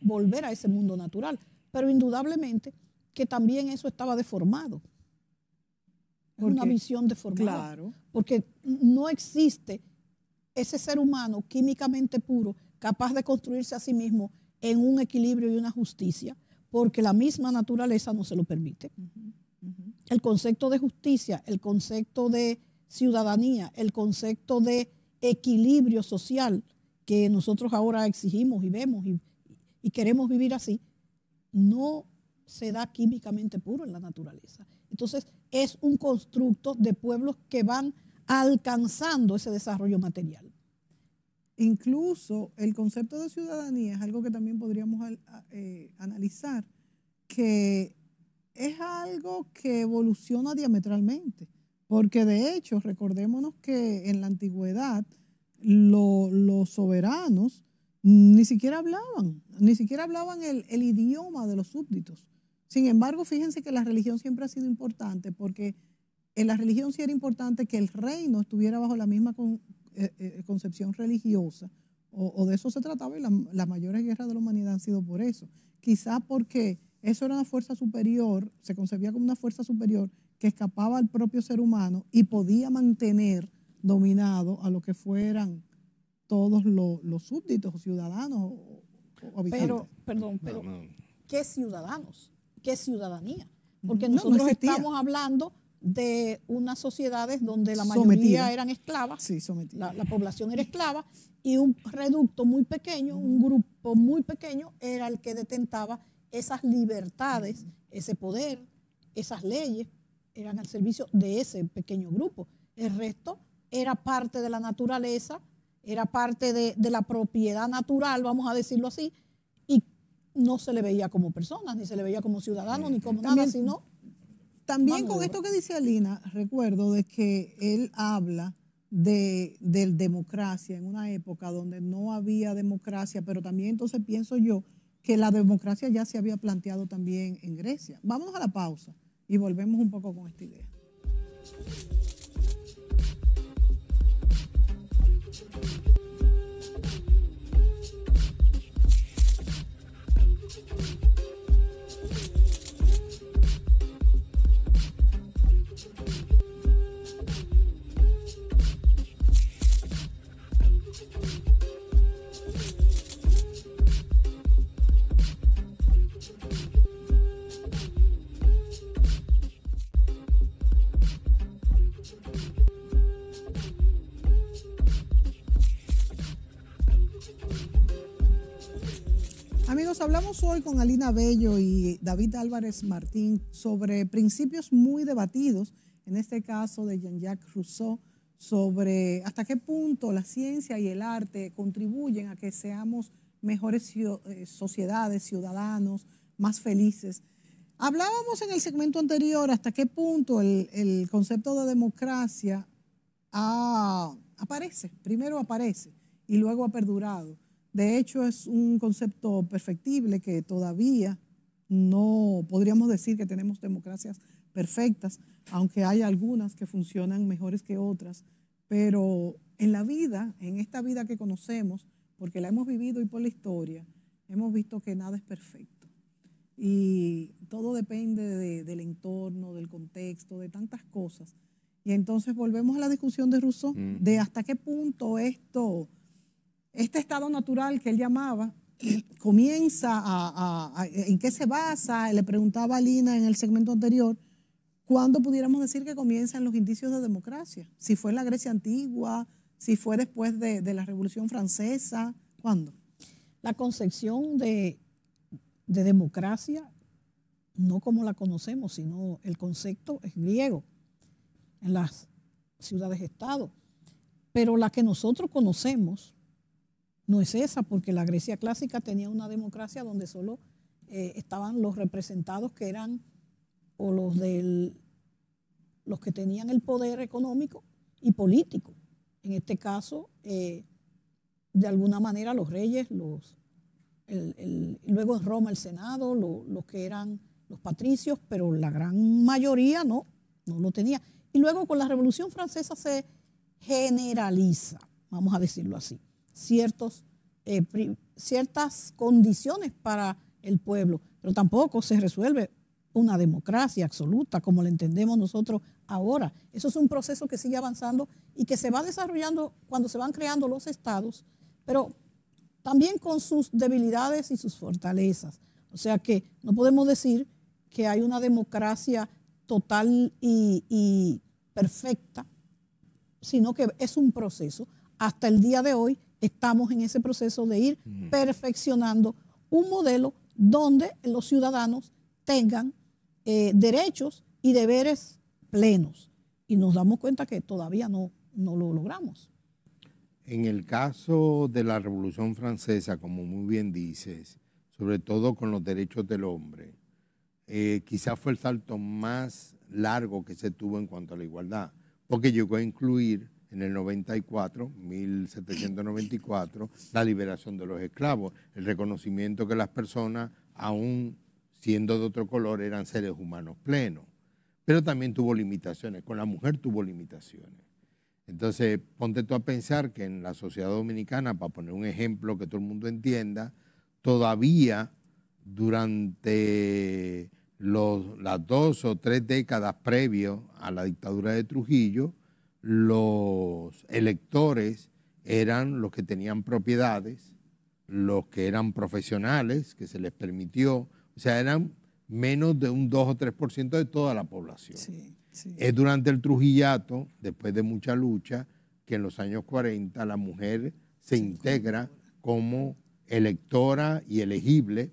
Speaker 3: volver a ese mundo natural. Pero indudablemente que también eso estaba deformado. una visión deformada. Claro. Porque no existe ese ser humano químicamente puro capaz de construirse a sí mismo en un equilibrio y una justicia, porque la misma naturaleza no se lo permite el concepto de justicia, el concepto de ciudadanía, el concepto de equilibrio social que nosotros ahora exigimos y vemos y, queremos vivir así, no se da químicamente puro en la naturaleza. Entonces, es un constructo de pueblos que van
Speaker 1: alcanzando ese desarrollo material. Incluso el concepto de ciudadanía es algo que también podríamos eh, analizar, que es algo que evoluciona diametralmente, porque de hecho recordémonos que en la antigüedad los soberanos ni siquiera hablaban, ni siquiera hablaban el, idioma de los súbditos. Sin embargo, fíjense que la religión siempre ha sido importante porque en la religión sí era importante que el reino estuviera bajo la misma eh, eh, concepción religiosa, o, de eso se trataba y la, las mayores guerras de la humanidad han sido por eso. Quizá porque eso era una fuerza superior, se concebía como una fuerza superior que escapaba al propio ser humano y podía mantener dominado a lo que fueran todos los, súbditos o ciudadanos o, Pero, perdón, pero
Speaker 3: ¿qué ciudadanos? ¿Qué ciudadanía? Porque nosotros estamos hablando de unas sociedades donde la mayoría eran esclavas, la, la, población era esclava y un reducto muy pequeño, un grupo muy pequeño era el que detentaba esas libertades, ese poder, esas leyes, eran al servicio de ese pequeño grupo. El resto era parte de la naturaleza, era parte de, la propiedad natural, vamos a decirlo así, y no se le veía como personas, ni se le veía como ciudadanos, ni como nada, sino...
Speaker 1: También con esto que dice Alina, recuerdo de que él habla de, de, democracia en una época donde no había democracia, pero también entonces pienso yo que la democracia ya se había planteado también en Grecia. Vamos a la pausa y volvemos un poco con esta idea. Pues hablamos hoy con Alina Bello y David Álvarez Martín sobre principios muy debatidos, en este caso de Jean-Jacques Rousseau, sobre hasta qué punto la ciencia y el arte contribuyen a que seamos mejores eh, sociedades, ciudadanos, más felices. Hablábamos en el segmento anterior hasta qué punto el, concepto de democracia aparece, primero aparece y luego ha perdurado. De hecho, es un concepto perfectible que todavía no podríamos decir que tenemos democracias perfectas, aunque hay algunas que funcionan mejores que otras, pero en la vida, en esta vida que conocemos, porque la hemos vivido y por la historia, hemos visto que nada es perfecto. Y todo depende del entorno, del contexto, de tantas cosas. Y entonces volvemos a la discusión de Rousseau, de hasta qué punto esto este estado natural que él llamaba, comienza a, en qué se basa, le preguntaba a Lina en el segmento anterior, ¿cuándo pudiéramos decir que comienzan los indicios de democracia? Si fue en la Grecia antigua, si fue después de, la Revolución Francesa, ¿cuándo? La concepción de, de, democracia, no como
Speaker 3: la conocemos, sino el concepto es griego, en las ciudades-estado, pero la que nosotros conocemos no es esa, porque la Grecia clásica tenía una democracia donde solo eh, estaban los representados que eran o los del los que tenían el poder económico y político. En este caso, eh, de alguna manera los reyes, los, luego en Roma el Senado, los que eran los patricios, pero la gran mayoría no, no lo tenía. Y luego con la Revolución Francesa se generaliza, vamos a decirlo así ciertos, eh, ciertas condiciones para el pueblo, pero tampoco se resuelve una democracia absoluta como la entendemos nosotros ahora. Eso es un proceso que sigue avanzando y que se va desarrollando cuando se van creando los estados, pero también con sus debilidades y sus fortalezas. O sea que no podemos decir que hay una democracia total y perfecta, sino que es un proceso. Hasta el día de hoy Estamos en ese proceso de ir perfeccionando un modelo donde los ciudadanos tengan eh, derechos y deberes plenos. Y nos damos cuenta que todavía no, no lo logramos.
Speaker 2: En el caso de la Revolución Francesa, como muy bien dices, sobre todo con los derechos del hombre, eh, quizás fue el salto más largo que se tuvo en cuanto a la igualdad, porque llegó a incluir en el 94, 1794, la liberación de los esclavos, el reconocimiento que las personas, aún siendo de otro color, eran seres humanos plenos. Pero también tuvo limitaciones, con la mujer tuvo limitaciones. Entonces, ponte tú a pensar que en la sociedad dominicana, para poner un ejemplo que todo el mundo entienda, todavía durante las dos o tres décadas previas a la dictadura de Trujillo, los electores eran los que tenían propiedades, los que eran profesionales, que se les permitió, o sea, eran menos de un 2 o 3% de toda la población. Es durante el Trujillato, después de mucha lucha, que en los años 40 la mujer se integra como electora y elegible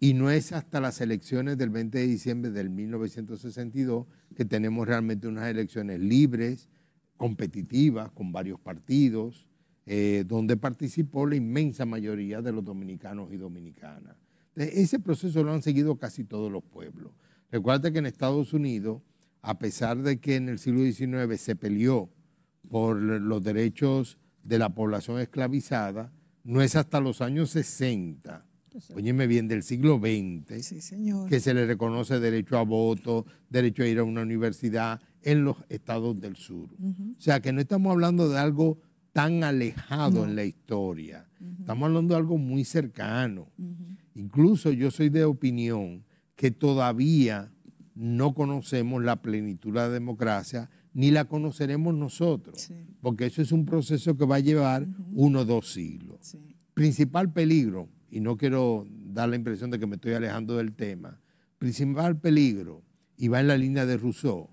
Speaker 2: y no es hasta las elecciones del 20 de diciembre del 1962 que tenemos realmente unas elecciones libres, competitivas, con varios partidos, eh, donde participó la inmensa mayoría de los dominicanos y dominicanas. ese proceso lo han seguido casi todos los pueblos. Recuerda que en Estados Unidos, a pesar de que en el siglo XIX se peleó por los derechos de la población esclavizada, no es hasta los años 60 óyeme bien, del siglo XX, que se le reconoce derecho a voto, derecho a ir a una universidad en los estados del sur. O sea que no estamos hablando de algo tan alejado en la historia, estamos hablando de algo muy cercano. Incluso yo soy de opinión que todavía no conocemos la plenitud de la democracia, ni la conoceremos nosotros, porque eso es un proceso que va a llevar uno o dos siglos. Principal peligro, y no quiero dar la impresión de que me estoy alejando del tema, principal peligro, y va en la línea de Rousseau,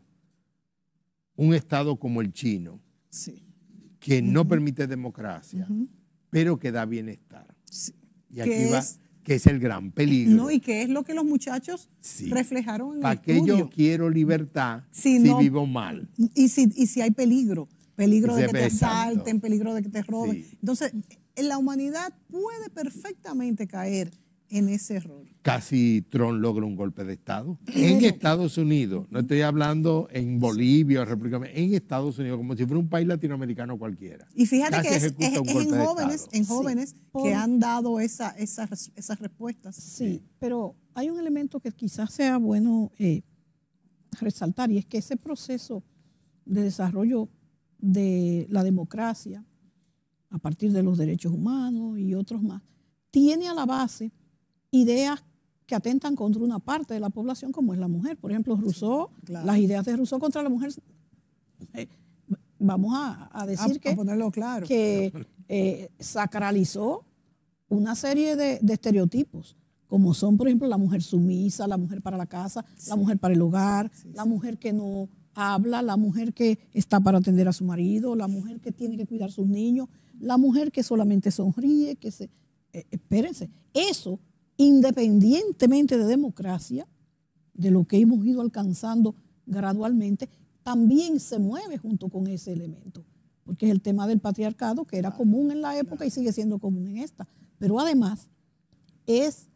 Speaker 2: un Estado como el chino, que no permite democracia, pero que da bienestar. Y aquí va, que es el gran peligro.
Speaker 1: y que es lo que los muchachos reflejaron en ¿Para qué yo
Speaker 2: quiero libertad si, vivo mal?
Speaker 1: Y si, y si hay peligro, peligro de que te asalten, peligro de que te roben. Entonces, la humanidad puede perfectamente caer en ese error.
Speaker 2: Casi Trump logra un golpe de Estado en Estados Unidos. No estoy hablando en Bolivia, República en Estados Unidos, como si fuera un país latinoamericano cualquiera. Y fíjate que es, en jóvenes,
Speaker 1: en jóvenes que han dado esas respuestas. Sí, pero hay un elemento que quizás sea
Speaker 3: bueno eh, resaltar y es que ese proceso de desarrollo de la democracia, a partir de los derechos humanos y otros más, tiene a la base ideas que atentan contra una parte de la población como es la mujer. Por ejemplo, Rousseau, las ideas de Rousseau contra la mujer, eh, vamos a, decir que, eh, sacralizó una serie de, estereotipos, como son, por ejemplo, la mujer sumisa, la mujer para la casa, la mujer para el hogar, la mujer que no habla, la mujer que está para atender a su marido, la mujer que tiene que cuidar a sus niños la mujer que solamente sonríe, que se... Eh, espérense, eso, independientemente de democracia, de lo que hemos ido alcanzando gradualmente, también se mueve junto con ese elemento, porque es el tema del patriarcado que era común en la época y sigue siendo común en esta, pero además es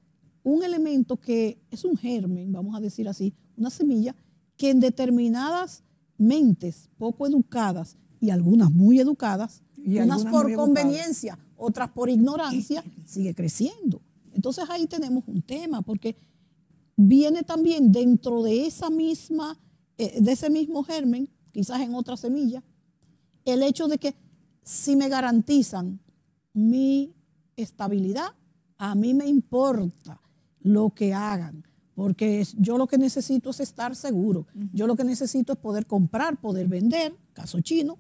Speaker 3: un elemento que es un germen, vamos a decir así, una semilla que en determinadas mentes poco educadas y algunas muy educadas unas por conveniencia, otras por ignorancia, sigue creciendo. Entonces ahí tenemos un tema, porque viene también dentro de esa misma, eh, de ese mismo germen, quizás en otra semilla, el hecho de que si me garantizan mi estabilidad, a mí me importa lo que hagan, porque yo lo que necesito es estar seguro, yo lo que necesito es poder comprar, poder vender, caso chino,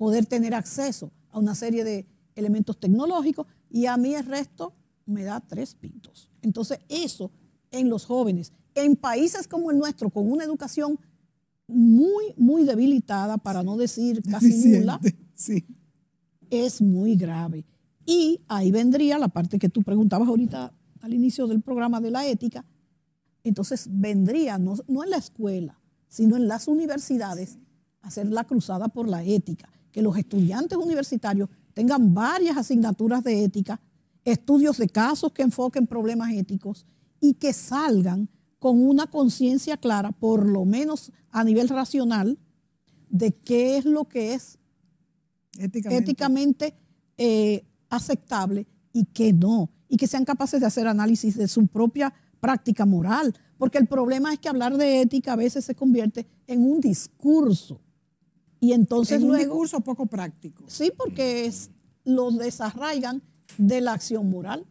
Speaker 3: poder tener acceso a una serie de elementos tecnológicos y a mí el resto me da tres pintos. Entonces eso en los jóvenes, en países como el nuestro, con una educación muy, muy debilitada, para no decir casi nula, es muy grave. Y ahí vendría la parte que tú preguntabas ahorita al inicio del programa de la ética. Entonces vendría, no, no en la escuela, sino en las universidades, hacer la cruzada por la ética que los estudiantes universitarios tengan varias asignaturas de ética, estudios de casos que enfoquen problemas éticos y que salgan con una conciencia clara, por lo menos a nivel racional, de qué es lo que es éticamente, eh, aceptable y qué no, y que sean capaces de hacer análisis de su propia práctica moral, porque el problema es que hablar de ética a veces se convierte en un discurso y entonces un poco práctico. Sí, porque es, los desarraigan de la acción moral.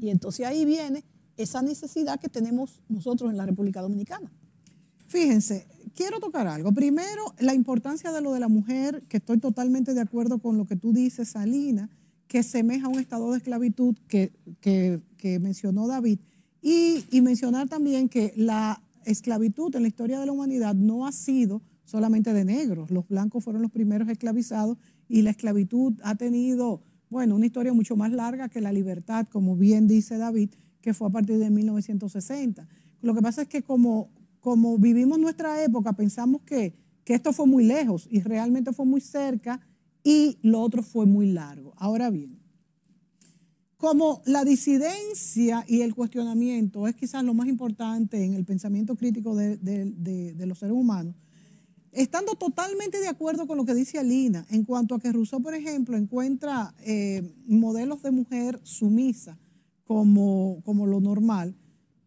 Speaker 3: Y entonces ahí viene esa necesidad que tenemos nosotros en la República
Speaker 1: Dominicana. Fíjense, quiero tocar algo. Primero, la importancia de lo de la mujer, que estoy totalmente de acuerdo con lo que tú dices, Salina, que semeja a un estado de esclavitud que, mencionó David. y mencionar también que la esclavitud en la historia de la humanidad no ha sido solamente de negros. Los blancos fueron los primeros esclavizados y la esclavitud ha tenido, bueno, una historia mucho más larga que la libertad, como bien dice David, que fue a partir de 1960. Lo que pasa es que como, como vivimos nuestra época, pensamos que, esto fue muy lejos y realmente fue muy cerca y lo otro fue muy largo. Ahora bien, como la disidencia y el cuestionamiento es quizás lo más importante en el pensamiento crítico de los seres humanos, estando totalmente de acuerdo con lo que dice Alina, en cuanto a que Rousseau, por ejemplo, encuentra eh, modelos de mujer sumisa como, como lo normal,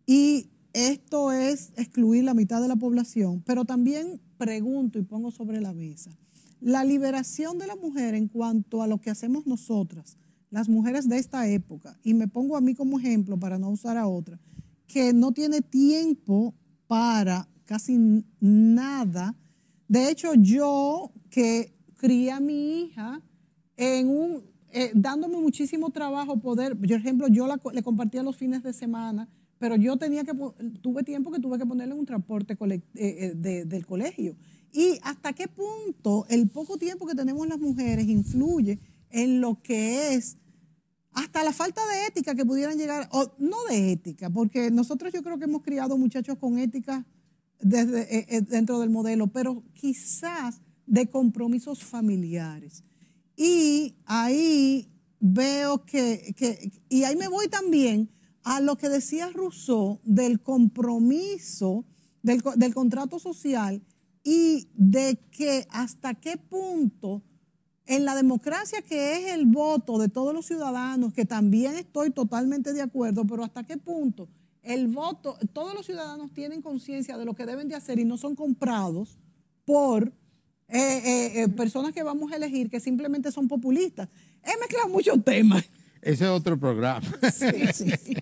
Speaker 1: y esto es excluir la mitad de la población, pero también pregunto y pongo sobre la mesa, la liberación de la mujer en cuanto a lo que hacemos nosotras, las mujeres de esta época, y me pongo a mí como ejemplo para no usar a otra, que no tiene tiempo para casi nada, de hecho, yo que cría a mi hija en un, eh, dándome muchísimo trabajo poder, por ejemplo, yo la, le compartía los fines de semana, pero yo tenía que, tuve tiempo que tuve que ponerle un transporte eh, eh, del colegio. Y hasta qué punto el poco tiempo que tenemos las mujeres influye en lo que es hasta la falta de ética que pudieran llegar, o no de ética, porque nosotros yo creo que hemos criado muchachos con ética, desde, eh, eh, dentro del modelo, pero quizás de compromisos familiares. Y ahí veo que, y ahí me voy también a lo que decía Rousseau del compromiso, del, del contrato social y de que hasta qué punto en la democracia que es el voto de todos los ciudadanos, que también estoy totalmente de acuerdo, pero hasta qué punto el voto, todos los ciudadanos tienen conciencia de lo que deben de hacer y no son comprados por eh, eh, eh, personas que vamos a elegir que simplemente son populistas. He mezclado muchos temas.
Speaker 2: Ese es otro programa.
Speaker 1: Sí, sí,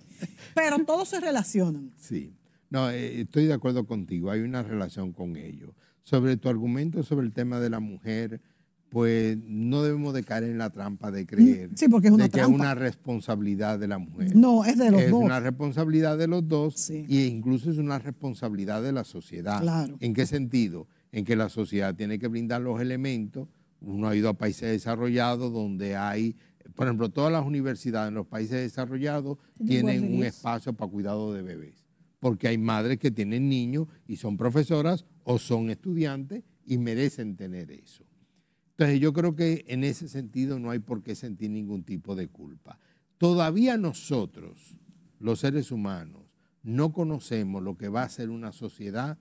Speaker 1: Pero todos se relacionan.
Speaker 2: Sí. No, estoy de acuerdo contigo. Hay una relación con ello. Sobre tu argumento sobre el tema de la mujer, pues no debemos de caer en la trampa de mm, creer que es una responsabilidad de la mujer.
Speaker 1: No, es de los dos. Es una
Speaker 2: responsabilidad de los dos y e incluso es una responsabilidad de la sociedad. ¿En qué sentido? En que la sociedad tiene que brindar los elementos. Uno ha ido a países desarrollados donde hay, por ejemplo, todas las universidades en los países desarrollados tienen un espacio para cuidado de bebés. Porque hay madres que tienen niños y son profesoras o son estudiantes y merecen tener eso. Entonces yo creo que en ese sentido no hay por qué sentir ningún tipo de culpa. Todavía nosotros, los seres humanos, no conocemos lo que va a ser una sociedad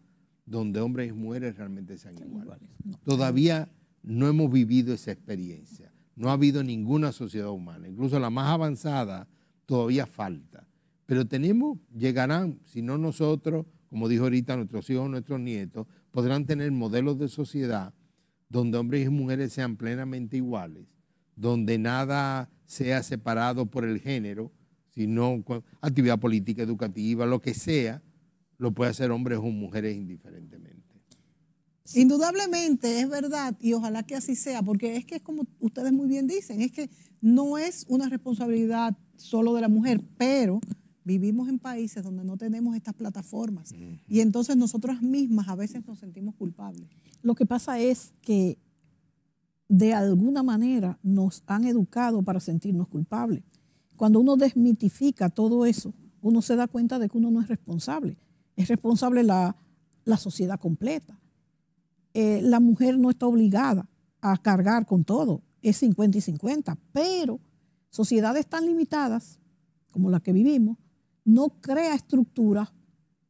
Speaker 2: donde hombres y mujeres realmente sean iguales. Todavía no hemos vivido esa experiencia. No ha habido ninguna sociedad humana, incluso la más avanzada, todavía falta. Pero tenemos, llegarán, si no nosotros, como dijo ahorita, nuestros hijos, nuestros nietos, podrán tener modelos de sociedad donde hombres y mujeres sean plenamente iguales, donde nada sea separado por el género, sino actividad política, educativa, lo que sea, lo puede hacer hombres o mujeres indiferentemente.
Speaker 1: Indudablemente, es verdad, y ojalá que así sea, porque es que es como ustedes muy bien dicen, es que no es una responsabilidad solo de la mujer, pero Vivimos en países donde no tenemos estas plataformas y entonces nosotras mismas a veces nos sentimos culpables. Lo que pasa es que
Speaker 3: de alguna manera nos han educado para sentirnos culpables. Cuando uno desmitifica todo eso, uno se da cuenta de que uno no es responsable. Es responsable la, sociedad completa. Eh, la mujer no está obligada a cargar con todo, es 50 y 50, pero sociedades tan limitadas como la que vivimos, no crea estructuras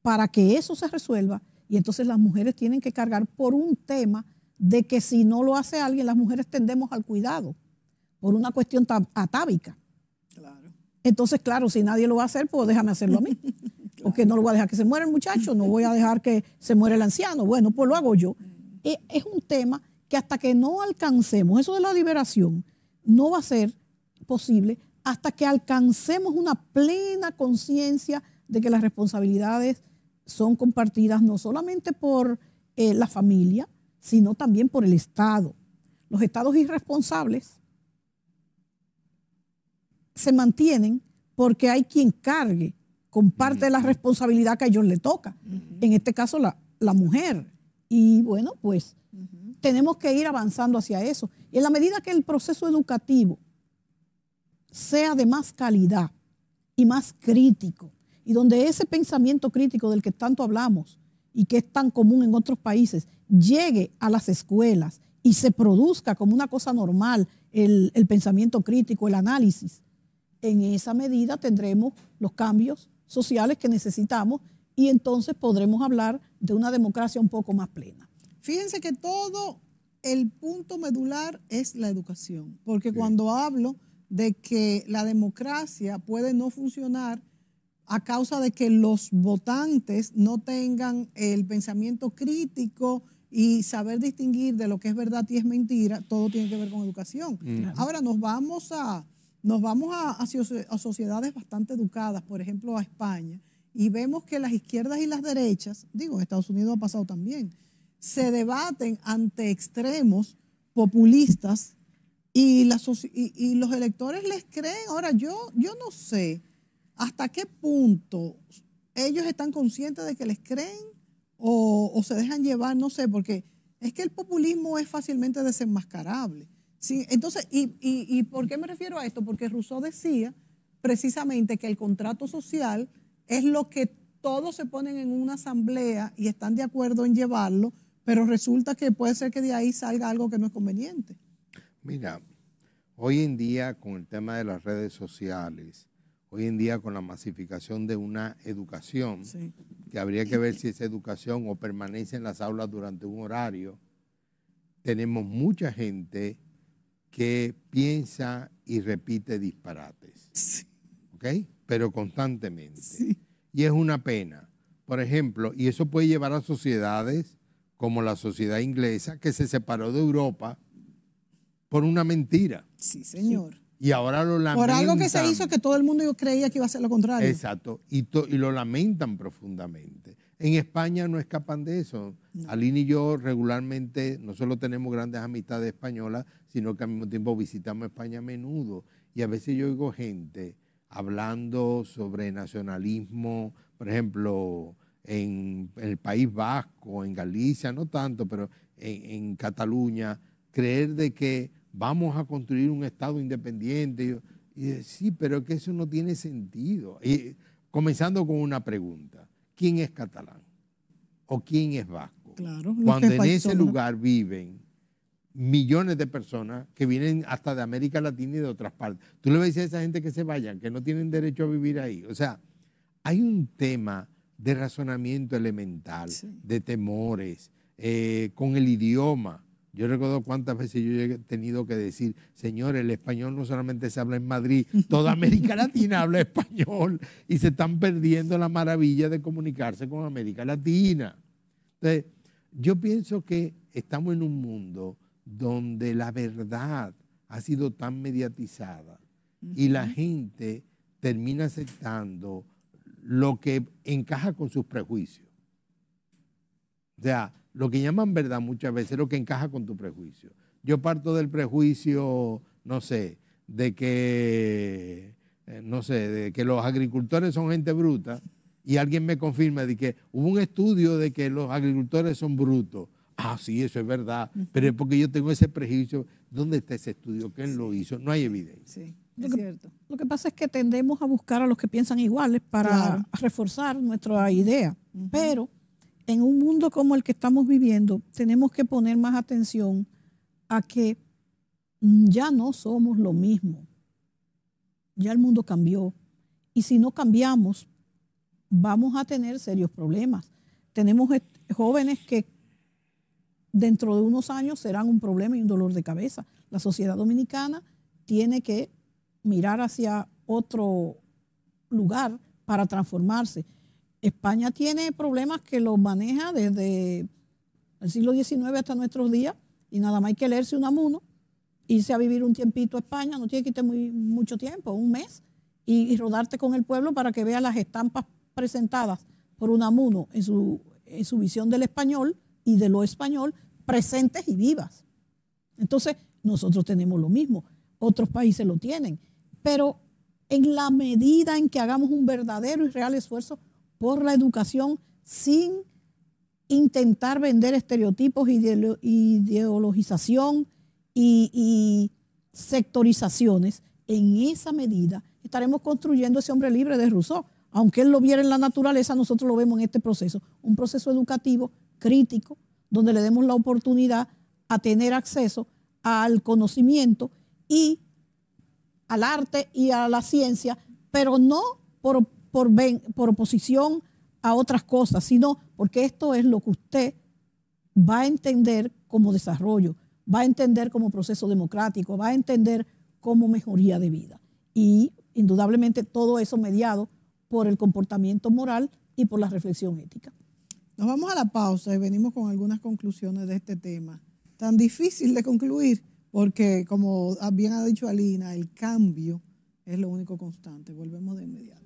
Speaker 3: para que eso se resuelva. Y entonces las mujeres tienen que cargar por un tema de que si no lo hace alguien, las mujeres tendemos al cuidado, por una cuestión atávica. Entonces, claro, si nadie lo va a hacer, pues déjame hacerlo a mí. Porque no lo voy a dejar que se muera el muchacho, no voy a dejar que se muera el anciano. Bueno, pues lo hago yo. Mm. Eh, es un tema que hasta que no alcancemos eso de la liberación, no va a ser posible hasta que alcancemos una plena conciencia de que las responsabilidades son compartidas no solamente por eh, la familia, sino también por el Estado. Los estados irresponsables se mantienen porque hay quien cargue con parte de la responsabilidad que a ellos le toca, en este caso la, mujer. Y bueno, pues tenemos que ir avanzando hacia eso. Y en la medida que el proceso educativo sea de más calidad y más crítico, y donde ese pensamiento crítico del que tanto hablamos y que es tan común en otros países llegue a las escuelas y se produzca como una cosa normal el, pensamiento crítico, el análisis, en esa medida tendremos los cambios sociales que necesitamos y entonces podremos hablar
Speaker 1: de una democracia un poco más plena. Fíjense que todo el punto medular es la educación, porque cuando hablo de que la democracia puede no funcionar a causa de que los votantes no tengan el pensamiento crítico y saber distinguir de lo que es verdad y es mentira, todo tiene que ver con educación. Mm. Ahora nos vamos a nos vamos a, a, sociedades bastante educadas, por ejemplo a España, y vemos que las izquierdas y las derechas, digo, Estados Unidos ha pasado también, se debaten ante extremos populistas y, los electores les creen. Ahora, yo, yo no sé hasta qué punto ellos están conscientes de que les creen o, se dejan llevar, no sé, porque es que el populismo es fácilmente desenmascarable. Sí, entonces, y, y, ¿y por qué me refiero a esto? Porque Rousseau decía precisamente que el contrato social es lo que todos se ponen en una asamblea y están de acuerdo en llevarlo, pero resulta que puede ser que de ahí salga algo que no es conveniente.
Speaker 2: Mira, hoy en día con el tema de las redes sociales, hoy en día con la masificación de una educación, que habría que ver si esa educación o permanece en las aulas durante un horario, tenemos mucha gente que piensa y repite disparates. ¿Ok? Pero constantemente. Y es una pena. Por ejemplo, y eso puede llevar a sociedades como la sociedad inglesa, que se separó de Europa por una mentira. Sí, señor. Y ahora lo lamentan. Por algo que se hizo
Speaker 1: que todo el mundo yo creía que iba a ser lo contrario.
Speaker 2: Exacto. Y, y lo lamentan profundamente. En España no escapan de eso. Aline y yo regularmente no solo tenemos grandes amistades españolas, sino que al mismo tiempo visitamos España a menudo. Y a veces yo oigo gente hablando sobre nacionalismo, por ejemplo, en, el País Vasco, en Galicia, no tanto, pero en Cataluña, creer de que vamos a construir un Estado independiente. Y sí, pero que eso no tiene sentido. Y comenzando con una pregunta, ¿quién es catalán? ¿O quién es vasco?
Speaker 4: Claro, Cuando en ese lugar
Speaker 2: viven millones de personas que vienen hasta de América Latina y de otras partes. Tú le vas a decir a esa gente que se vayan, que no tienen derecho a vivir ahí. O sea, hay un tema de razonamiento elemental, de temores, eh, con el idioma. Yo recuerdo cuántas veces yo he tenido que decir, señores, el español no solamente se habla en Madrid, toda América Latina habla español y se están perdiendo la maravilla de comunicarse con América Latina. Entonces, yo pienso que estamos en un mundo donde la verdad ha sido tan mediatizada y la gente termina aceptando lo que encaja con sus prejuicios. O sea, lo que llaman verdad muchas veces es lo que encaja con tu prejuicio. Yo parto del prejuicio, no sé, de que, eh, no sé, de que los agricultores son gente bruta y alguien me confirma de que hubo un estudio de que los agricultores son brutos. Ah, sí, eso es verdad, pero es porque yo tengo ese prejuicio. ¿Dónde está ese estudio? ¿Quién lo hizo? No hay evidencia. Sí.
Speaker 3: Lo que, lo que, pasa es que tendemos a buscar a los que piensan iguales para reforzar nuestra idea, pero en un mundo como el que estamos viviendo, tenemos que poner más atención a que ya no somos lo mismo. Ya el mundo cambió. Y si no cambiamos, vamos a tener serios problemas. Tenemos jóvenes que dentro de unos años serán un problema y un dolor de cabeza. La sociedad dominicana tiene que mirar hacia otro lugar para transformarse. España tiene problemas que los maneja desde el siglo XIX hasta nuestros días y nada más hay que leerse un amuno, irse a vivir un tiempito a España, no tiene que irte muy, mucho tiempo, un mes, y, rodarte con el pueblo para que veas las estampas presentadas por un amuno en su visión del español y de lo español presentes y vivas. Entonces, nosotros tenemos lo mismo, otros países lo tienen, pero en la medida en que hagamos un verdadero y real esfuerzo por la educación sin intentar vender estereotipos, ideologización y, y sectorizaciones. En esa medida estaremos construyendo ese hombre libre de Rousseau. Aunque él lo viera en la naturaleza, nosotros lo vemos en este proceso. Un proceso educativo crítico, donde le demos la oportunidad a tener acceso al conocimiento y al arte y a la ciencia, pero no por por, oposición a otras cosas, sino porque esto es lo que usted va a entender como desarrollo, va a entender como proceso democrático, va a entender como mejoría de vida. Y indudablemente todo eso mediado por el comportamiento moral y por la reflexión ética. Nos vamos a
Speaker 1: la pausa y venimos con algunas conclusiones de este tema. Tan difícil de concluir porque, como bien ha dicho Alina, el cambio es lo único constante. Volvemos de inmediato.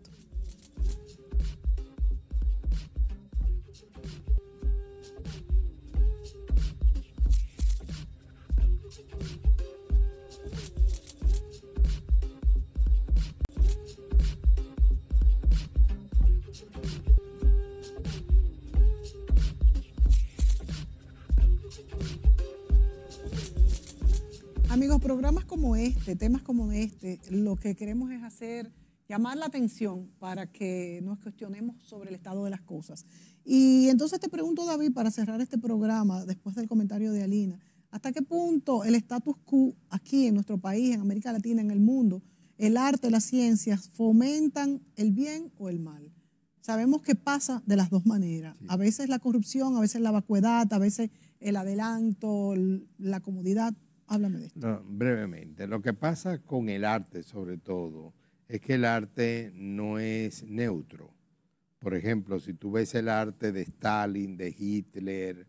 Speaker 1: Amigos, programas como este, temas como este, lo que queremos es hacer, llamar la atención para que nos cuestionemos sobre el estado de las cosas. Y entonces te pregunto, David, para cerrar este programa, después del comentario de Alina, ¿hasta qué punto el status quo aquí en nuestro país, en América Latina, en el mundo, el arte, las ciencias, fomentan el bien o el mal? Sabemos que pasa de las dos maneras. A veces la corrupción, a veces la vacuidad, a veces el adelanto, la comodidad, Háblame de
Speaker 2: esto. brevemente, lo que pasa con el arte sobre todo es que el arte no es neutro. Por ejemplo, si tú ves el arte de Stalin, de Hitler,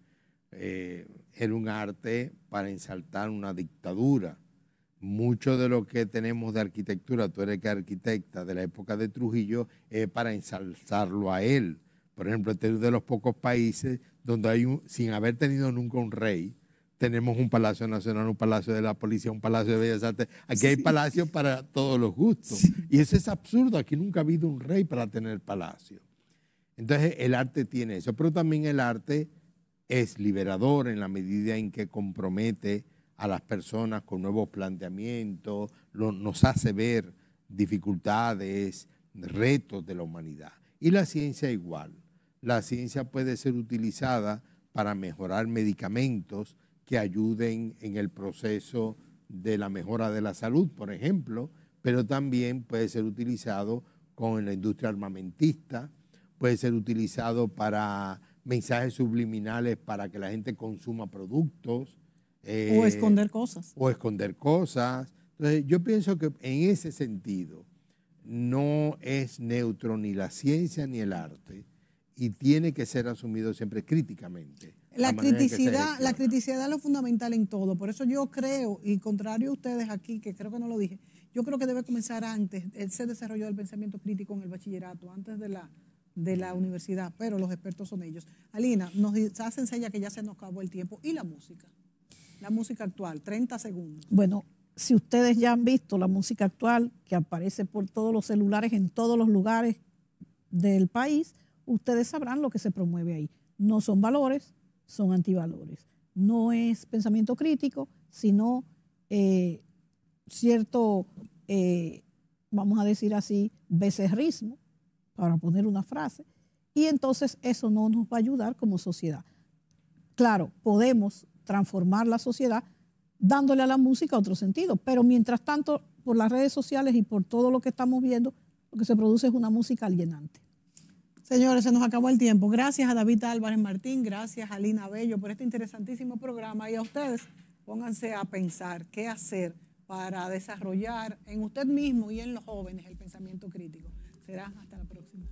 Speaker 2: eh, era un arte para ensaltar una dictadura. Mucho de lo que tenemos de arquitectura, tú eres que arquitecta de la época de Trujillo, es para ensalzarlo a él. Por ejemplo, este es de los pocos países donde hay sin haber tenido nunca un rey, tenemos un Palacio Nacional, un Palacio de la Policía, un Palacio de Bellas Artes. Aquí hay palacios para todos los gustos. Y eso es absurdo. Aquí nunca ha habido un rey para tener palacio. Entonces el arte tiene eso, pero también el arte es liberador en la medida en que compromete a las personas con nuevos planteamientos, nos hace ver dificultades, retos de la humanidad. Y la ciencia igual. La ciencia puede ser utilizada para mejorar medicamentos, que ayuden en el proceso de la mejora de la salud, por ejemplo, pero también puede ser utilizado con la industria armamentista, puede ser utilizado para mensajes subliminales para que la gente consuma productos. o eh, esconder
Speaker 1: cosas. O
Speaker 2: esconder cosas. Entonces, yo pienso que en ese sentido no es neutro ni la ciencia ni el arte y tiene que ser asumido siempre críticamente. La, criticidad, la
Speaker 1: criticidad es lo fundamental en todo. Por eso yo creo, y contrario a ustedes aquí, que creo que no lo dije, yo creo que debe comenzar antes Se desarrolló el pensamiento crítico en el bachillerato, antes de la, de la universidad, pero los expertos son ellos. Alina, nos hacen señas que ya se nos acabó el tiempo. ¿Y la música? La música actual, 30 segundos.
Speaker 3: Bueno, si ustedes ya han visto la música actual que aparece por todos los celulares en todos los lugares del país, ustedes sabrán lo que se promueve ahí. No son valores, son antivalores. No es pensamiento crítico, sino eh, cierto, eh, vamos a decir así, becerrismo, para poner una frase, y entonces eso no nos va a ayudar como sociedad. Claro, podemos transformar la sociedad dándole a la música otro sentido, pero mientras tanto, por las redes sociales y por todo lo que estamos viendo, lo que se
Speaker 1: produce es una música alienante. Señores, se nos acabó el tiempo. Gracias a David Álvarez Martín, gracias a Lina Bello por este interesantísimo programa y a ustedes pónganse a pensar qué hacer para desarrollar en usted mismo y en los jóvenes el pensamiento crítico. Será hasta la próxima.